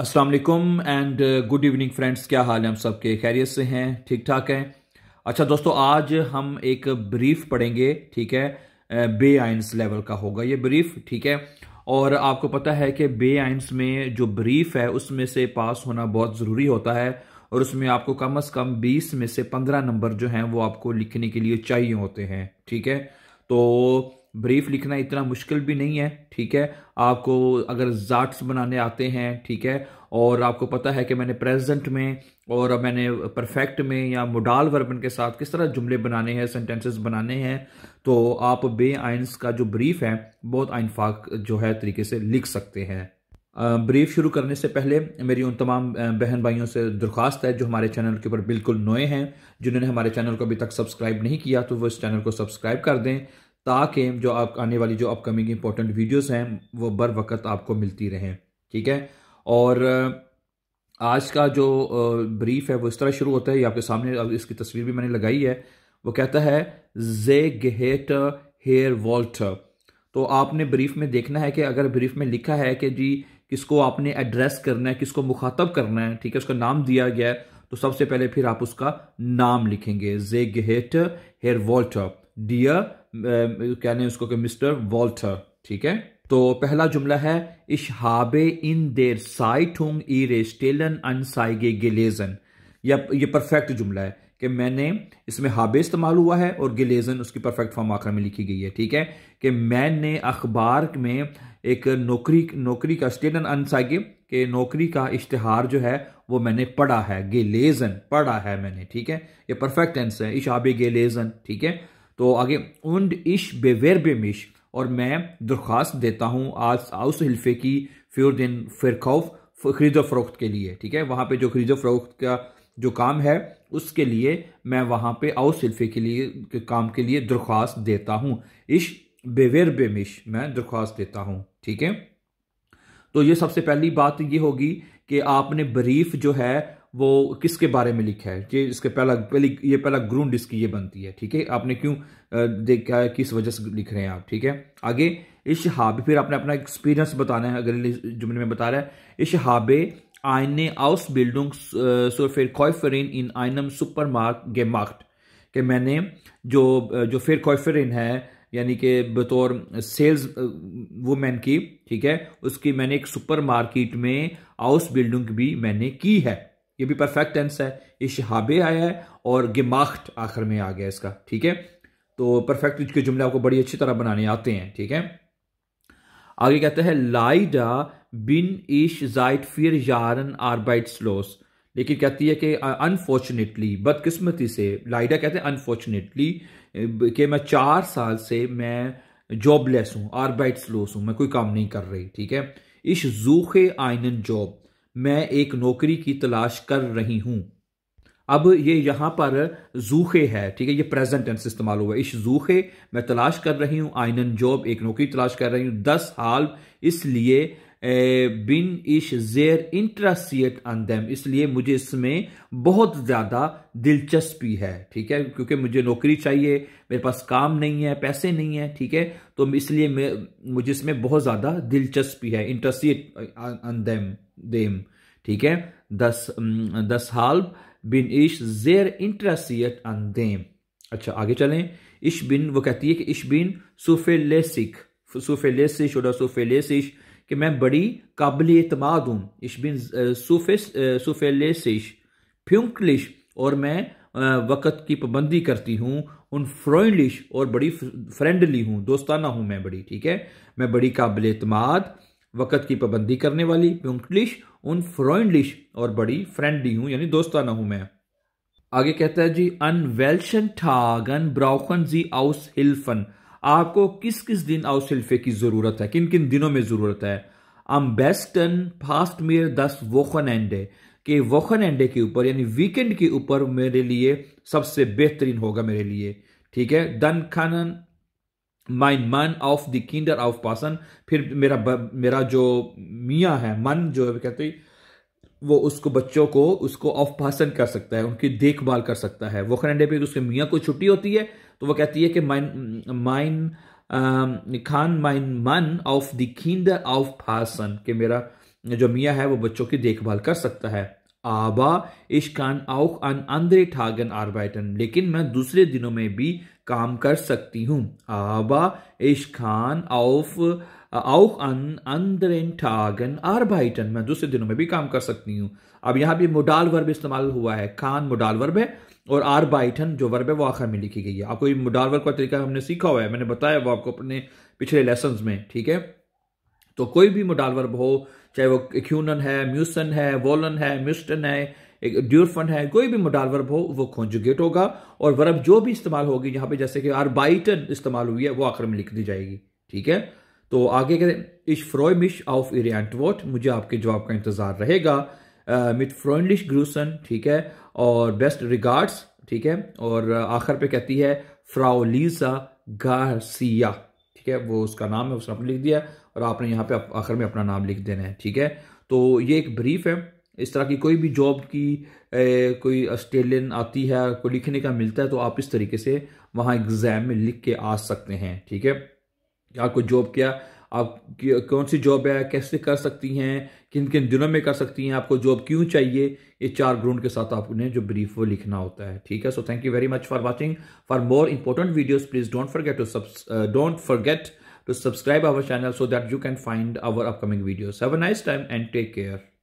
अस्सलाम वालेकुम and good evening friends क्या हाल है हम सब के खैरियत से हैं ठीक ठाक हैं अच्छा दोस्तों आज हम एक ब्रीफ पढ़ेंगे ठीक है बे आइंस लेवल का होगा ये ब्रीफ ठीक है और आपको पता है कि बे आइंस में जो ब्रीफ है उसमें से पास होना बहुत ज़रूरी होता है और उसमें आपको कम अज़ कम बीस में से पंद्रह नंबर जो हैं वो आपको लिखने के लिए चाहिए होते हैं ठीक है तो ब्रीफ लिखना इतना मुश्किल भी नहीं है ठीक है आपको अगर जाट्स बनाने आते हैं ठीक है और आपको पता है कि मैंने प्रेजेंट में और मैंने परफेक्ट में या मोडाल वर्बन के साथ किस तरह जुमले बनाने हैं सेंटेंसेस बनाने हैं तो आप बे आइंस का जो ब्रीफ है बहुत आइनफाक जो है तरीके से लिख सकते हैं ब्रीफ शुरू करने से पहले मेरी उन तमाम बहन भाइयों से दरख्वास्त है जो हमारे चैनल के ऊपर बिल्कुल नोए हैं जिन्होंने हमारे चैनल को अभी तक सब्सक्राइब नहीं किया तो वो इस चैनल को सब्सक्राइब कर दें ताकि जो आप आने वाली जो अपकमिंग इंपॉर्टेंट वीडियोस हैं वो बर वक्त आपको मिलती रहें ठीक है और आज का जो ब्रीफ है वो इस तरह शुरू होता है ये आपके सामने अब इसकी तस्वीर भी मैंने लगाई है वो कहता है जे गेट हेयर वॉल्ट तो आपने ब्रीफ में देखना है कि अगर ब्रीफ में लिखा है कि जी किसको आपने एड्रेस करना है किसको मुखातब करना है ठीक है उसका नाम दिया गया है तो सबसे पहले फिर आप उसका नाम लिखेंगे जे गेट हेयर वॉल्ट डियर कहने उसको कि मिस्टर वॉल्टर ठीक है तो पहला जुमला है इशहाबे इन देर साइट ई अन साइगे गिलेजन या ये परफेक्ट जुमला है कि मैंने इसमें हाबे इस्तेमाल हुआ है और गिलेजन उसकी परफेक्ट फॉर्म आखिर में लिखी गई है ठीक है कि मैंने अखबार में एक नौकरी नौकरी का स्टेलन अन साइगे के नौकरी का इश्तहार जो है वो मैंने पढ़ा है गेलेजन पढ़ा है मैंने ठीक है ये परफेक्ट टेंस है इशाबे गेलेजन ठीक है तो आगे उंड इश बेवेर बेमिश और मैं दरख्वास्त देता हूँ आज आउस हिल्फे की फ्योर दिन फिर खौफ खरीदो फरोख्त के लिए ठीक है वहाँ पे जो खरीदो फरोख्त का जो काम है उसके लिए मैं वहाँ पे आउस हिल्फे के लिए के काम के लिए दरख्वास्त देता हूँ इश बेवेर बेमिश मैं दरख्वास्त देता हूँ ठीक है तो ये सबसे पहली बात ये होगी कि आपने बरीफ जो है वो किसके बारे में लिखा है ये इसके पहला पहली ये पहला ग्रूंड इसकी ये बनती है ठीक है आपने क्यों देखा है किस वजह से लिख रहे हैं आप ठीक है आगे हाबे फिर आपने अपना एक्सपीरियंस बताना है अगले जुमले में बता रहा है इशहाबे आइने आउस बिल्डिंग फिर कॉयफरिन इन आइनम सुपर मार्क गे मार्क्ट के मैंने जो जो फेर कॉयफरिन है यानी कि बतौर सेल्स वुमेन की ठीक है उसकी मैंने एक सुपर मार्केट में हाउस बिल्डिंग भी मैंने की है ये भी परफेक्ट टेंस है इशहाबे आया है और गिमाख्ट आखिर में आ गया इसका ठीक है तो परफेक्ट के जुमले आपको बड़ी अच्छी तरह बनाने आते हैं ठीक है आगे कहते हैं लाइडा बिन इश जाइट फिर यारन आरबाइट स्लोस लेकिन कहती है कि अनफॉर्चुनेटली बदकिस्मती से लाइडा कहते हैं अनफॉर्चुनेटली कि मैं चार साल से मैं जॉबलेस हूँ आरबाइट स्लोस हूँ मैं कोई काम नहीं कर रही ठीक है इश जूखे आइनन जॉब मैं एक नौकरी की तलाश कर रही हूं अब ये यहां पर जूखे है ठीक है ये प्रेजेंट टेंस इस्तेमाल हुआ इश जूखे मैं तलाश कर रही हूं आइनन जॉब एक नौकरी तलाश कर रही हूं दस हाल इसलिए बिन इश जेर इंटरेस्टियट ऑन दैम इसलिए मुझे इसमें बहुत ज़्यादा दिलचस्पी है ठीक है क्योंकि मुझे नौकरी चाहिए मेरे पास काम नहीं है पैसे नहीं है ठीक है तो इसलिए मैं मुझे इसमें बहुत ज़्यादा दिलचस्पी है इंटरेस्टियट ऑन दैम देम ठीक है दस दस हाल बिन इश जेर इंटरेस्टियट ऑन देम अच्छा आगे चलें इश बिन वो कहती है कि इश बिन सुफेलेसिक सुफेलेसिश और सुफेलेसिश कि मैं बड़ी काबिल अतमाद हूँ इश बिन फ्यूंकलिश और मैं वक़्त की पाबंदी करती हूँ उन फ्रोइलिश और बड़ी फ्रेंडली हूँ दोस्ताना हूँ मैं बड़ी ठीक है मैं बड़ी काबिल अतमाद वक़्त की पाबंदी करने वाली प्यूंकलिश उन फ्रोइलिश और बड़ी फ्रेंडली हूँ यानी दोस्ताना हूँ मैं आगे कहता है जी अन वेल्शन ठागन ब्राउखन जी आउस हिल्फन आपको किस किस दिन आउसल्फे की ज़रूरत है किन किन दिनों में ज़रूरत है आम बेस्टन फास्ट मेयर दस वोखन एंडे के वोखन एंडे के ऊपर यानी वीकेंड के ऊपर मेरे लिए सबसे बेहतरीन होगा मेरे लिए ठीक है दन खानन माइन मन ऑफ द किंडर ऑफ पासन फिर मेरा ब, मेरा जो मियाँ है मन जो है कहते हैं वो उसको बच्चों को उसको ऑफ पासन कर सकता है उनकी देखभाल कर सकता है वोखन एंडे पर उसके मियाँ को छुट्टी होती है तो वो कहती है कि माइन माइन खान माइन मन ऑफ द किंडर ऑफ फासन के मेरा जो मियाँ है वो बच्चों की देखभाल कर सकता है आबा इश कान आउक अन अंदर ठागन आरबाइटन लेकिन मैं दूसरे दिनों में भी काम कर सकती हूँ आबा इश खान ऑफ आउक अन अंदरेन ठागन आरबाइटन मैं दूसरे दिनों में भी काम कर सकती हूँ अब यहाँ भी मोडाल वर्ब इस्तेमाल हुआ है खान मोडाल वर्ब है और आर बाइटन जो वर्ब है वो आखिर में लिखी गई है आपको ये मुडार वर्ब का तरीका हमने सीखा हुआ है मैंने बताया वो आपको अपने पिछले लेसन में ठीक है तो कोई भी मुडार वर्ब हो चाहे वो क्यूनन है म्यूसन है वोलन है म्यूस्टन है एक ड्यूरफन है कोई भी मोडाल वर्ब हो वो कॉन्जुगेट होगा और वर्ब जो भी इस्तेमाल होगी यहाँ पे जैसे कि आरबाइटन इस्तेमाल हुई है वो आखिर में लिख दी जाएगी ठीक है तो आगे कहते इश फ्रोमिश ऑफ इरेंट वोट मुझे आपके जवाब का इंतजार रहेगा मिट फ्रॉइंडलिश ग्रूसन ठीक है और बेस्ट रिगार्ड्स ठीक है और आखिर पे कहती है फ्राओलीसा गार्सिया ठीक है वो उसका नाम है उसने अपने लिख दिया और आपने यहाँ पे आखिर में अपना नाम लिख देना है ठीक है तो ये एक ब्रीफ है इस तरह की कोई भी जॉब की ए, कोई ऑस्ट्रेलियन आती है कोई लिखने का मिलता है तो आप इस तरीके से वहाँ एग्ज़ाम में लिख के आ सकते हैं ठीक है आपको जॉब क्या आप कौन सी जॉब है कैसे कर सकती हैं किन किन दिनों में कर सकती हैं आपको जॉब क्यों चाहिए ये चार ग्राउंड के साथ आपने जो ब्रीफ वो लिखना होता है ठीक है so thank you very much for watching for more important videos please don't forget to don't forget to subscribe our channel so that you can find our upcoming videos Have a nice time and take care